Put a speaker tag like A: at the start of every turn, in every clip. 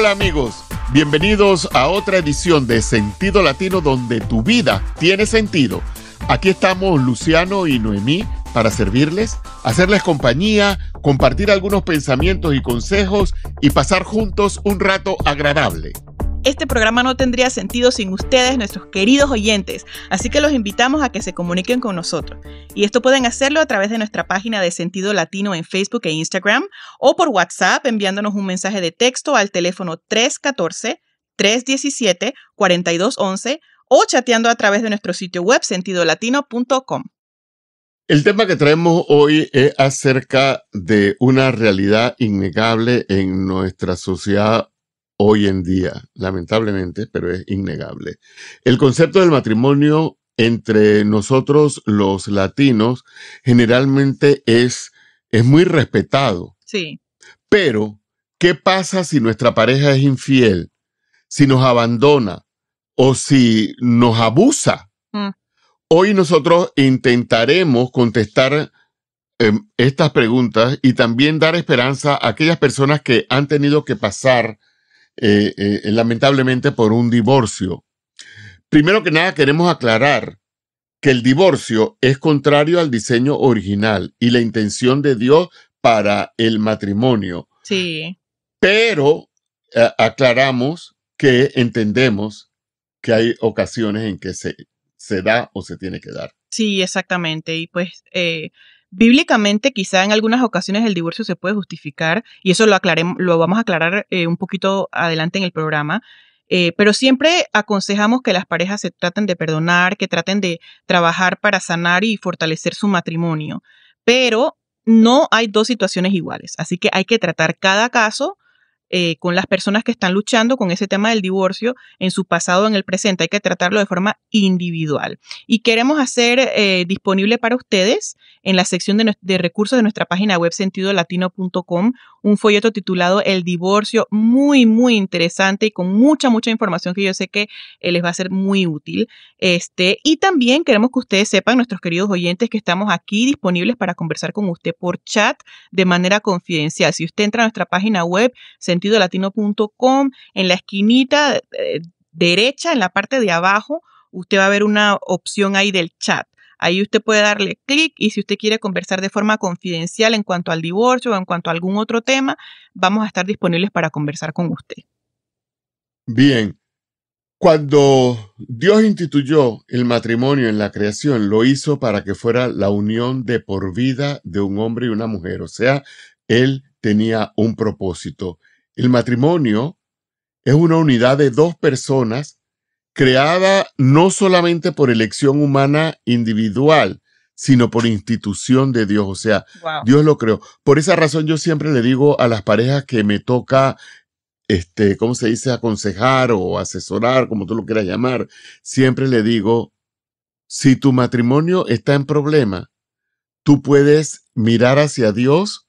A: Hola amigos, bienvenidos a otra edición de Sentido Latino donde tu vida tiene sentido. Aquí estamos Luciano y Noemí para servirles, hacerles compañía, compartir algunos pensamientos y consejos y pasar juntos un rato
B: agradable. Este programa no tendría sentido sin ustedes, nuestros queridos oyentes, así que los invitamos a que se comuniquen con nosotros. Y esto pueden hacerlo a través de nuestra página de Sentido Latino en Facebook e Instagram o por WhatsApp enviándonos un mensaje de texto al teléfono 314-317-4211 o chateando a través de nuestro sitio web sentidolatino.com.
A: El tema que traemos hoy es acerca de una realidad innegable en nuestra sociedad hoy en día, lamentablemente, pero es innegable. El concepto del matrimonio entre nosotros los latinos generalmente es, es muy respetado. Sí. Pero, ¿qué pasa si nuestra pareja es infiel? Si nos abandona o si nos abusa. Mm. Hoy nosotros intentaremos contestar em, estas preguntas y también dar esperanza a aquellas personas que han tenido que pasar eh, eh, eh, lamentablemente por un divorcio. Primero que nada, queremos aclarar que el divorcio es contrario al diseño original y la intención de Dios para el matrimonio. Sí. Pero aclaramos que entendemos que hay ocasiones en que se, se da o se tiene que dar.
B: Sí, exactamente. Y pues Bíblicamente, quizá en algunas ocasiones el divorcio se puede justificar, y eso lo, lo vamos a aclarar eh, un poquito adelante en el programa, eh, pero siempre aconsejamos que las parejas se traten de perdonar, que traten de trabajar para sanar y fortalecer su matrimonio. Pero no hay dos situaciones iguales, así que hay que tratar cada caso eh, con las personas que están luchando con ese tema del divorcio en su pasado, o en el presente. Hay que tratarlo de forma individual. Y queremos hacer eh, disponible para ustedes en la sección de, de recursos de nuestra página web sentidolatino.com un folleto titulado El divorcio, muy, muy interesante y con mucha, mucha información que yo sé que eh, les va a ser muy útil. Este, y también queremos que ustedes sepan, nuestros queridos oyentes, que estamos aquí disponibles para conversar con usted por chat de manera confidencial. Si usted entra a nuestra página web, sentidolatino.com, en la esquinita eh, derecha, en la parte de abajo, usted va a ver una opción ahí del chat. Ahí usted puede darle clic y si usted quiere conversar de forma confidencial en cuanto al divorcio o en cuanto a algún otro tema, vamos a estar disponibles para conversar con usted.
A: Bien, cuando Dios instituyó el matrimonio en la creación, lo hizo para que fuera la unión de por vida de un hombre y una mujer, o sea, Él tenía un propósito. El matrimonio es una unidad de dos personas creada no solamente por elección humana individual, sino por institución de Dios. O sea, Dios lo creó. Por esa razón yo siempre le digo a las parejas que me toca, este, ¿cómo se dice? Aconsejar o asesorar, como tú lo quieras llamar. Siempre le digo, si tu matrimonio está en problema, tú puedes mirar hacia Dios.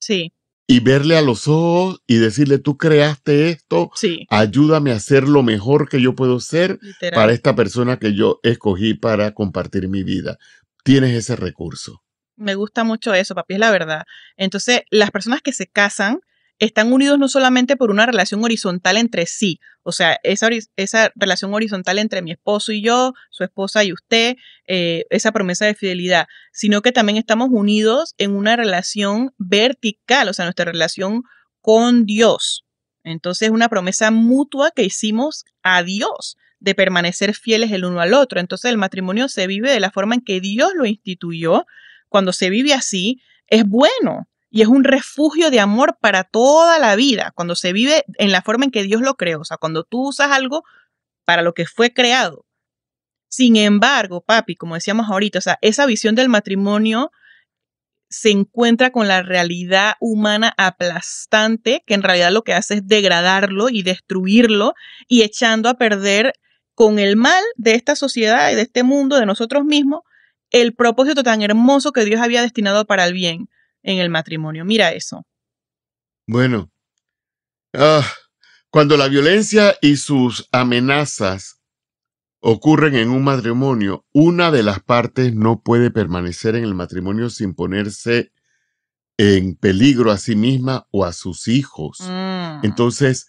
A: Sí y verle a los ojos y decirle, tú creaste esto, ayúdame a hacer lo mejor que yo puedo ser para esta persona que yo escogí para compartir mi vida. Tienes ese recurso.
B: Me gusta mucho eso, papi, es la verdad. Entonces, las personas que se casan están unidos no solamente por una relación horizontal entre sí, o sea, esa, relación horizontal entre mi esposo y yo, su esposa y usted, eh, esa promesa de fidelidad, sino que también estamos unidos en una relación vertical, o sea, nuestra relación con Dios. Entonces, una promesa mutua que hicimos a Dios de permanecer fieles el uno al otro. Entonces, el matrimonio se vive de la forma en que Dios lo instituyó. Cuando se vive así, es bueno y es un refugio de amor para toda la vida, cuando se vive en la forma en que Dios lo creó, o sea, cuando tú usas algo para lo que fue creado. Sin embargo, papi, como decíamos ahorita, o sea, esa visión del matrimonio se encuentra con la realidad humana aplastante, que en realidad lo que hace es degradarlo y destruirlo y echando a perder con el mal de esta sociedad y de este mundo, de nosotros mismos, el propósito tan hermoso que Dios había destinado para el bien en el matrimonio. Mira eso.
A: Bueno, ah, cuando la violencia y sus amenazas ocurren en un matrimonio, una de las partes no puede permanecer en el matrimonio sin ponerse en peligro a sí misma o a sus hijos. Mm. Entonces,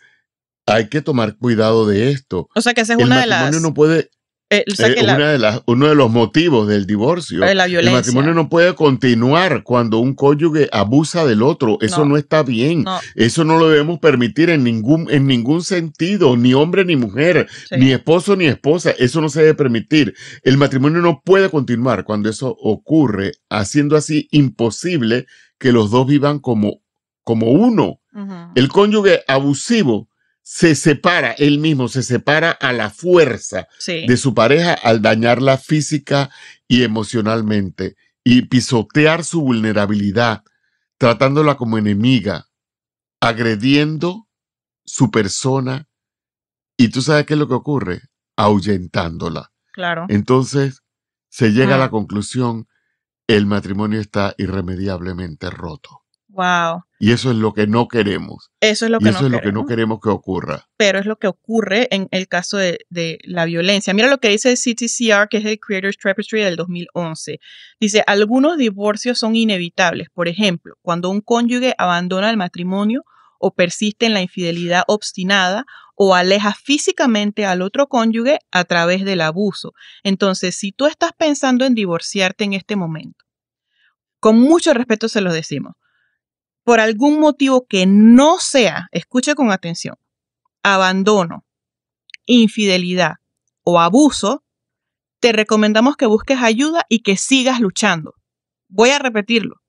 A: hay que tomar cuidado de esto. O sea que esa es una de las. no puede
B: eh, eh,
A: uno de los motivos del divorcio. El matrimonio no puede continuar cuando un cónyuge abusa del otro. Eso no, está bien. Eso no lo debemos permitir en ningún, en ningún sentido, ni hombre ni mujer, ni esposo ni esposa. Eso no se debe permitir. El matrimonio no puede continuar cuando eso ocurre, haciendo así imposible que los dos vivan como, como uno. El cónyuge abusivo se separa, él mismo se separa a la fuerza de su pareja al dañarla física y emocionalmente y pisotear su vulnerabilidad, tratándola como enemiga, agrediendo su persona. Y tú sabes qué es lo que ocurre, ahuyentándola. Claro. Entonces, se llega a la mm. conclusión, el matrimonio está irremediablemente roto. Wow. Y eso es lo que no queremos.
B: Eso es lo que, eso no, es queremos. Lo que
A: no queremos que ocurra.
B: Pero es lo que ocurre en el caso de, la violencia. Mira lo que dice el CTCR, que es el Creators Tapestry del 2011. Dice, algunos divorcios son inevitables. Por ejemplo, cuando un cónyuge abandona el matrimonio o persiste en la infidelidad obstinada o aleja físicamente al otro cónyuge a través del abuso. Entonces, si tú estás pensando en divorciarte en este momento, con mucho respeto se los decimos por algún motivo que no sea, escuche con atención, abandono, infidelidad o abuso, te recomendamos que busques ayuda y que sigas luchando. Voy a repetirlo.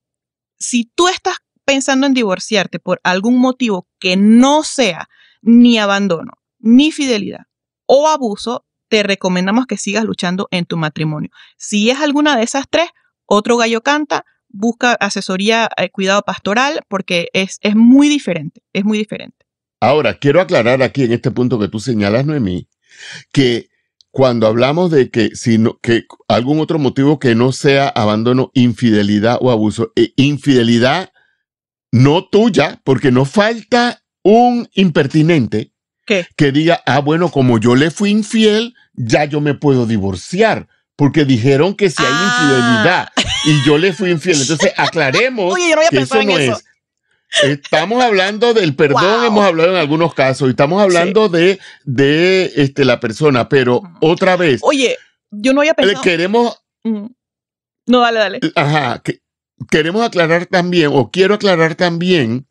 B: Si tú estás pensando en divorciarte por algún motivo que no sea ni abandono, ni fidelidad o abuso, te recomendamos que sigas luchando en tu matrimonio. Si es alguna de esas tres, otro gallo canta, busca asesoría, eh, cuidado pastoral, porque es, es muy diferente, es muy diferente.
A: Ahora, quiero aclarar aquí en este punto que tú señalas, Noemí, que cuando hablamos de que, sino que algún otro motivo que no sea abandono, infidelidad o abuso, e infidelidad no tuya, porque no falta un impertinente que diga, ah, bueno, como yo le fui infiel, ya yo me puedo divorciar, porque dijeron que si hay ah. infidelidad y yo le fui infiel. Entonces, aclaremos Oye, yo no había que eso no es. Estamos hablando del perdón, hemos hablado en algunos casos, y estamos hablando de, de este, la persona, pero otra vez. Oye, yo no había eh, pensado. Queremos. No, dale, dale. Eh, ajá. queremos aclarar también, o quiero aclarar también,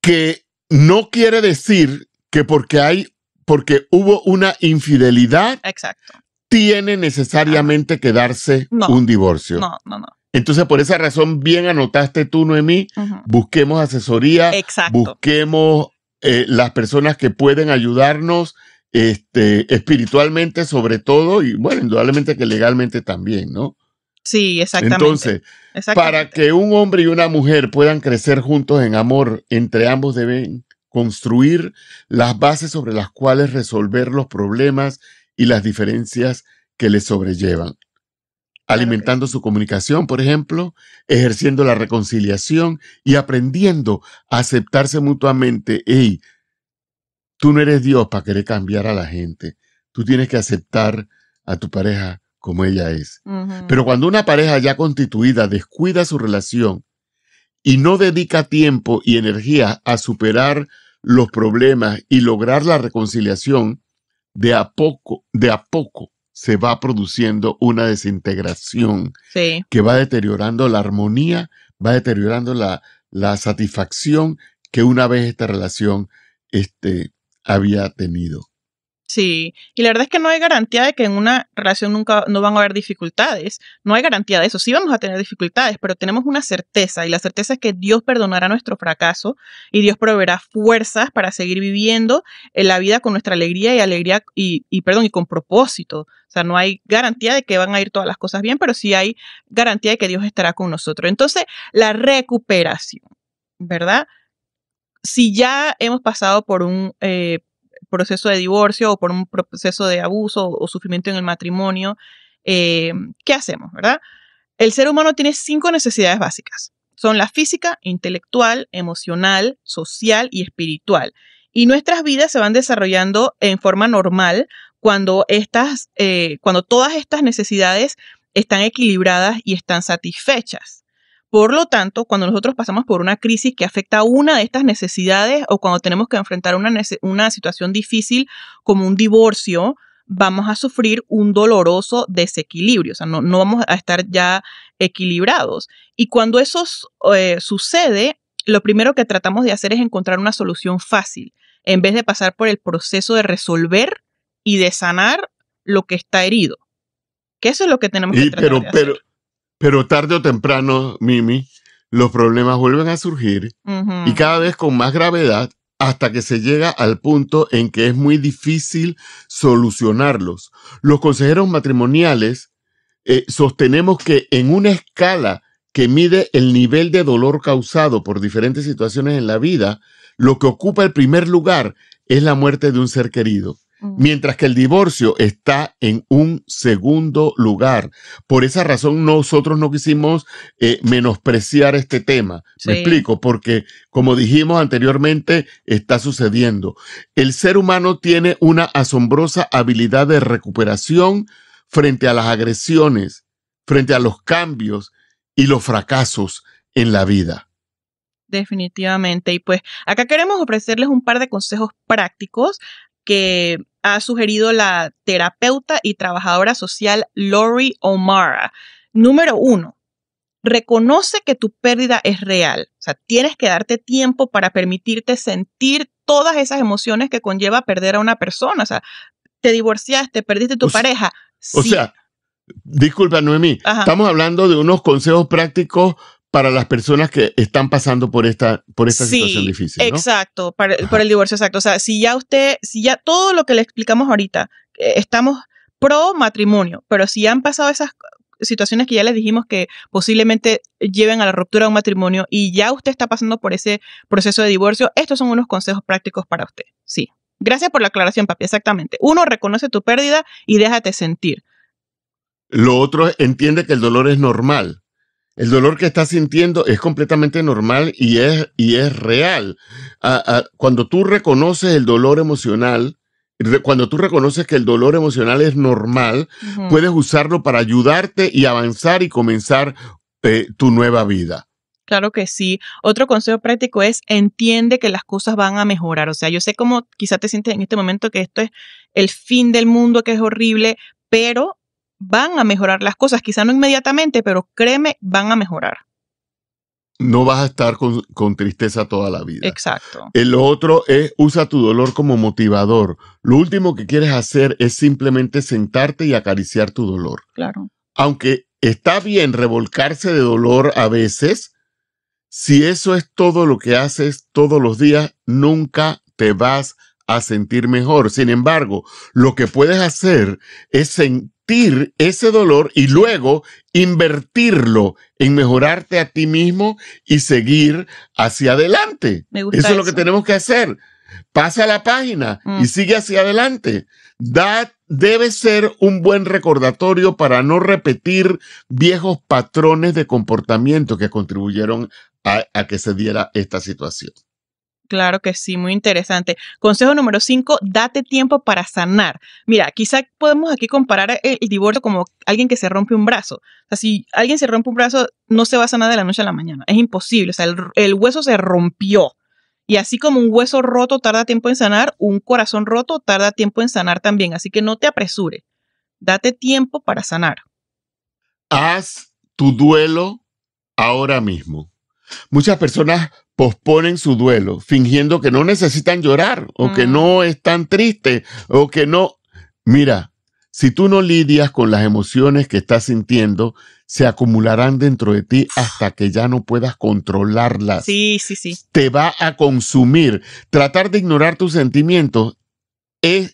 A: que no quiere decir que porque hay, porque hubo una infidelidad. Exacto tiene necesariamente que darse un divorcio. No, no, no. Entonces, por esa razón, bien anotaste tú, Noemí, busquemos asesoría, busquemos eh, las personas que pueden ayudarnos este, espiritualmente sobre todo y, bueno, indudablemente que legalmente también, ¿no?
B: Sí, exactamente. Entonces, para
A: que un hombre y una mujer puedan crecer juntos en amor, entre ambos deben construir las bases sobre las cuales resolver los problemas y las diferencias que le sobrellevan. Alimentando su comunicación, por ejemplo, ejerciendo la reconciliación y aprendiendo a aceptarse mutuamente. Hey, tú no eres Dios para querer cambiar a la gente. Tú tienes que aceptar a tu pareja como ella es. Pero cuando una pareja ya constituida descuida su relación y no dedica tiempo y energía a superar los problemas y lograr la reconciliación, de a poco, de a poco se va produciendo una desintegración que va deteriorando la armonía, va deteriorando la, la satisfacción que una vez esta relación este, había tenido.
B: Sí, y la verdad es que no hay garantía de que en una relación nunca no van a haber dificultades. No hay garantía de eso. Sí vamos a tener dificultades, pero tenemos una certeza y la certeza es que Dios perdonará nuestro fracaso y Dios proveerá fuerzas para seguir viviendo eh, la vida con nuestra alegría y alegría y, perdón y con propósito. O sea, no hay garantía de que van a ir todas las cosas bien, pero sí hay garantía de que Dios estará con nosotros. Entonces, la recuperación, ¿verdad? Si ya hemos pasado por un eh, proceso de divorcio o por un proceso de abuso o, sufrimiento en el matrimonio, eh, ¿qué hacemos, verdad? El ser humano tiene cinco necesidades básicas. Son la física, intelectual, emocional, social y espiritual. Y nuestras vidas se van desarrollando en forma normal cuando, estas, eh, cuando todas estas necesidades están equilibradas y están satisfechas. Por lo tanto, cuando nosotros pasamos por una crisis que afecta a una de estas necesidades o cuando tenemos que enfrentar una, una situación difícil como un divorcio, vamos a sufrir un doloroso desequilibrio, o sea, no, no vamos a estar ya equilibrados. Y cuando eso eh, sucede, lo primero que tratamos de hacer es encontrar una solución fácil, en vez de pasar por el proceso de resolver y de sanar lo que está herido. Que eso es lo que tenemos que hacer.
A: Pero tarde o temprano, Mimi, los problemas vuelven a surgir y cada vez con más gravedad hasta que se llega al punto en que es muy difícil solucionarlos. Los consejeros matrimoniales eh, sostenemos que en una escala que mide el nivel de dolor causado por diferentes situaciones en la vida, lo que ocupa el primer lugar es la muerte de un ser querido. Mm. mientras que el divorcio está en un segundo lugar. Por esa razón nosotros no quisimos eh, menospreciar este tema. Me explico, porque como dijimos anteriormente, está sucediendo. El ser humano tiene una asombrosa habilidad de recuperación frente a las agresiones, frente a los cambios y los fracasos en la vida
B: definitivamente. Y pues acá queremos ofrecerles un par de consejos prácticos que ha sugerido la terapeuta y trabajadora social Lori O'Mara. Número uno, reconoce que tu pérdida es real. O sea, tienes que darte tiempo para permitirte sentir todas esas emociones que conlleva perder a una persona. O sea, te divorciaste, perdiste tu pareja. O sea,
A: disculpa, Noemí, estamos hablando de unos consejos prácticos para las personas que están pasando por esta, por esta situación difícil. Exacto,
B: para, por el divorcio, exacto. O sea, si ya usted, si ya todo lo que le explicamos ahorita, eh, estamos pro matrimonio, pero si han pasado esas situaciones que ya les dijimos que posiblemente lleven a la ruptura de un matrimonio y ya usted está pasando por ese proceso de divorcio, estos son unos consejos prácticos para usted. Sí. Gracias por la aclaración, papi. Exactamente. Uno, reconoce tu pérdida y déjate sentir.
A: Lo otro, entiende que el dolor es normal el dolor que estás sintiendo es completamente normal y es, y es real. cuando tú reconoces el dolor emocional, cuando tú reconoces que el dolor emocional es normal, puedes usarlo para ayudarte y avanzar y comenzar eh, tu nueva vida.
B: Claro que sí. Otro consejo práctico es entiende que las cosas van a mejorar. O sea, yo sé cómo quizás te sientes en este momento que esto es el fin del mundo, que es horrible, pero van a mejorar las cosas, quizá no inmediatamente, pero créeme, van a mejorar.
A: No vas a estar con, tristeza toda la vida.
B: Exacto.
A: El otro es usa tu dolor como motivador. Lo último que quieres hacer es simplemente sentarte y acariciar tu dolor. Claro. Aunque está bien revolcarse de dolor a veces, si eso es todo lo que haces todos los días, nunca te vas a sentir mejor. Sin embargo, lo que puedes hacer es ese dolor y luego invertirlo en mejorarte a ti mismo y seguir hacia adelante. eso, es lo que tenemos que hacer. Pasa la página y mm. sigue hacia adelante. debe ser un buen recordatorio para no repetir viejos patrones de comportamiento que contribuyeron a que se diera esta situación.
B: Claro que sí, muy interesante. Consejo número 5, date tiempo para sanar. Mira, quizá podemos aquí comparar el, divorcio como alguien que se rompe un brazo. O sea, si alguien se rompe un brazo, no se va a sanar de la noche a la mañana. Es imposible. O sea, el, el hueso se rompió. Y así como un hueso roto tarda tiempo en sanar, un corazón roto tarda tiempo en sanar también. Así que no te apresure. Date tiempo para sanar.
A: Haz tu duelo ahora mismo. Muchas personas posponen su duelo fingiendo que no necesitan llorar o que mm. no están tristes o que no... Mira, si tú no lidias con las emociones que estás sintiendo, se acumularán dentro de ti hasta que ya no puedas controlarlas.
B: Sí, sí, sí.
A: Te va a consumir. Tratar de ignorar tus sentimientos eh,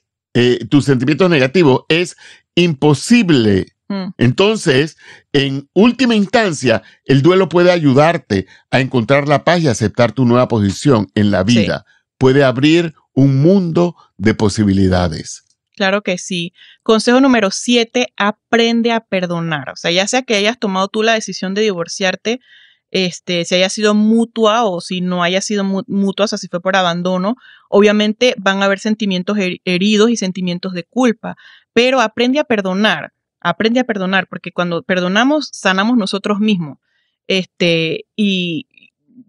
A: tus sentimientos negativos es imposible Mm. Entonces, en última instancia, el duelo puede ayudarte a encontrar la paz y aceptar tu nueva posición en la vida. Puede abrir un mundo de posibilidades.
B: Claro que sí. Consejo número siete, aprende a perdonar. O sea, ya sea que hayas tomado tú la decisión de divorciarte, este, si haya sido mutua o si no haya sido mutua, o sea, si fue por abandono, obviamente van a haber sentimientos heridos y sentimientos de culpa, pero aprende a perdonar. Aprende a perdonar, porque cuando perdonamos, sanamos nosotros mismos. Este, y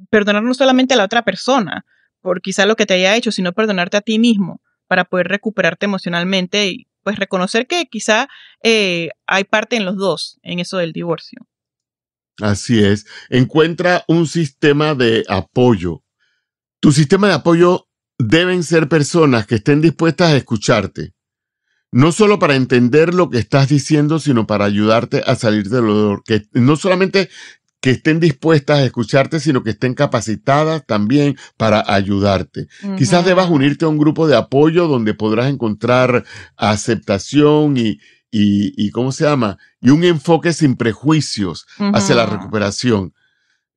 B: perdonar no solamente a la otra persona, por quizá lo que te haya hecho, sino perdonarte a ti mismo para poder recuperarte emocionalmente y pues reconocer que quizá eh, hay parte en los dos, en eso del divorcio.
A: Así es. Encuentra un sistema de apoyo. Tu sistema de apoyo deben ser personas que estén dispuestas a escucharte, no solo para entender lo que estás diciendo, sino para ayudarte a salir del dolor. que no solamente que estén dispuestas a escucharte, sino que estén capacitadas también para ayudarte. Quizás debas unirte a un grupo de apoyo donde podrás encontrar aceptación y, y, ¿cómo se llama? Y un enfoque sin prejuicios hacia la recuperación.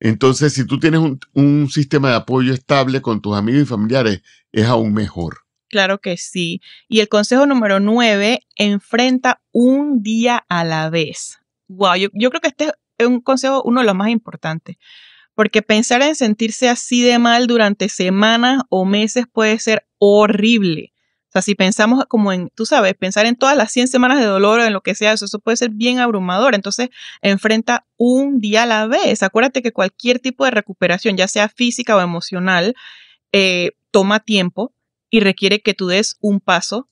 A: Entonces, si tú tienes un sistema de apoyo estable con tus amigos y familiares, es aún mejor.
B: Claro que sí. Y el consejo número nueve, enfrenta un día a la vez. Wow, yo, creo que este es un consejo, uno de los más importantes, porque pensar en sentirse así de mal durante semanas o meses puede ser horrible. O sea, si pensamos como en, tú sabes, pensar en todas las 100 semanas de dolor o en lo que sea, eso, puede ser bien abrumador. Entonces, enfrenta un día a la vez. Acuérdate que cualquier tipo de recuperación, ya sea física o emocional, eh, toma tiempo y requiere que tú des un paso,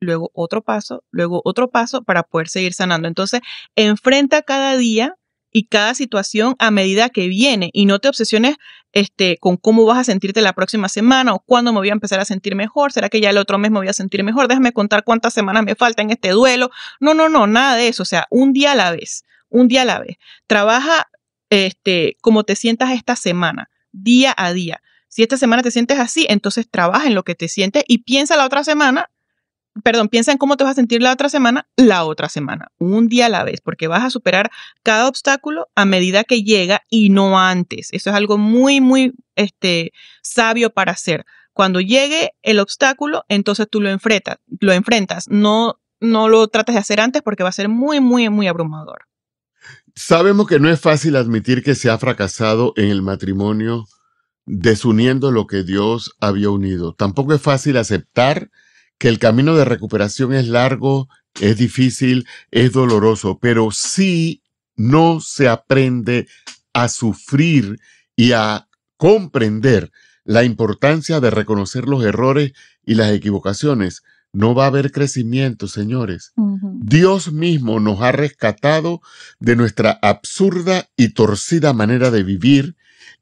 B: luego otro paso, luego otro paso para poder seguir sanando. Entonces, enfrenta cada día y cada situación a medida que viene y no te obsesiones este, con cómo vas a sentirte la próxima semana o cuándo me voy a empezar a sentir mejor, será que ya el otro mes me voy a sentir mejor, déjame contar cuántas semanas me falta en este duelo. No, no, no, nada de eso, o sea, un día a la vez, un día a la vez. Trabaja este, como te sientas esta semana, día a día. Si esta semana te sientes así, entonces trabaja en lo que te sientes y piensa la otra semana, perdón, piensa en cómo te vas a sentir la otra semana, la otra semana, un día a la vez, porque vas a superar cada obstáculo a medida que llega y no antes. Eso es algo muy, muy este, sabio para hacer. Cuando llegue el obstáculo, entonces tú lo enfrentas, lo enfrentas. No, no lo trates de hacer antes porque va a ser muy, muy, muy abrumador.
A: Sabemos que no es fácil admitir que se ha fracasado en el matrimonio desuniendo lo que Dios había unido. Tampoco es fácil aceptar que el camino de recuperación es largo, es difícil, es doloroso, pero si no se aprende a sufrir y a comprender la importancia de reconocer los errores y las equivocaciones, no va a haber crecimiento, señores. Dios mismo nos ha rescatado de nuestra absurda y torcida manera de vivir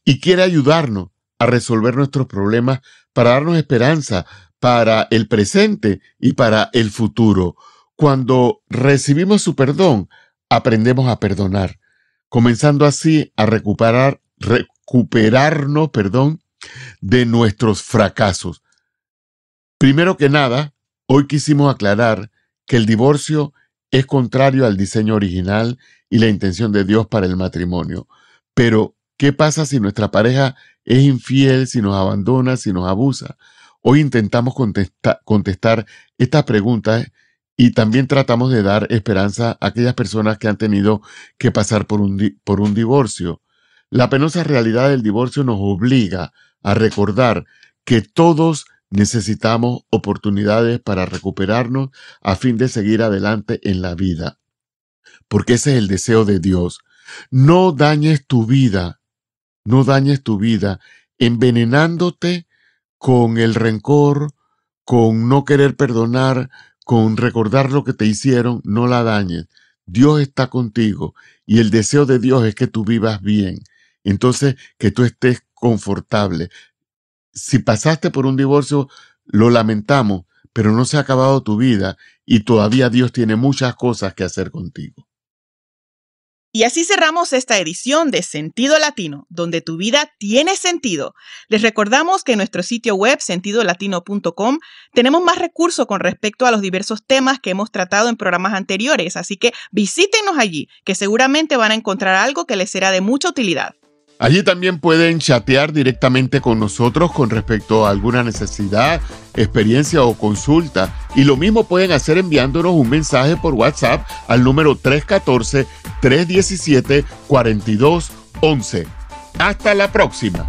A: y quiere ayudarnos a resolver nuestros problemas, para darnos esperanza para el presente y para el futuro. Cuando recibimos su perdón, aprendemos a perdonar, comenzando así a recuperar, recuperarnos, perdón, de nuestros fracasos. Primero que nada, hoy quisimos aclarar que el divorcio es contrario al diseño original y la intención de Dios para el matrimonio. Pero, ¿qué pasa si nuestra pareja es infiel, si nos abandona, si nos abusa. Hoy intentamos contestar estas preguntas y también tratamos de dar esperanza a aquellas personas que han tenido que pasar por un, por un divorcio. La penosa realidad del divorcio nos obliga a recordar que todos necesitamos oportunidades para recuperarnos a fin de seguir adelante en la vida. Porque ese es el deseo de Dios. No dañes tu vida no dañes tu vida envenenándote con el rencor, con no querer perdonar, con recordar lo que te hicieron, no la dañes. Dios está contigo y el deseo de Dios es que tú vivas bien. Entonces, que tú estés confortable. Si pasaste por un divorcio, lo lamentamos, pero no se ha acabado tu vida y todavía Dios tiene muchas cosas que hacer contigo.
B: Y así cerramos esta edición de Sentido Latino, donde tu vida tiene sentido. Les recordamos que en nuestro sitio web, sentidolatino.com, tenemos más recursos con respecto a los diversos temas que hemos tratado en programas anteriores, así que visítenos allí, que seguramente van a encontrar algo que les será de mucha utilidad.
A: Allí también pueden chatear directamente con nosotros con respecto a alguna necesidad, experiencia o consulta. Y lo mismo pueden hacer enviándonos un mensaje por WhatsApp al número 314-317-4211. Hasta la próxima.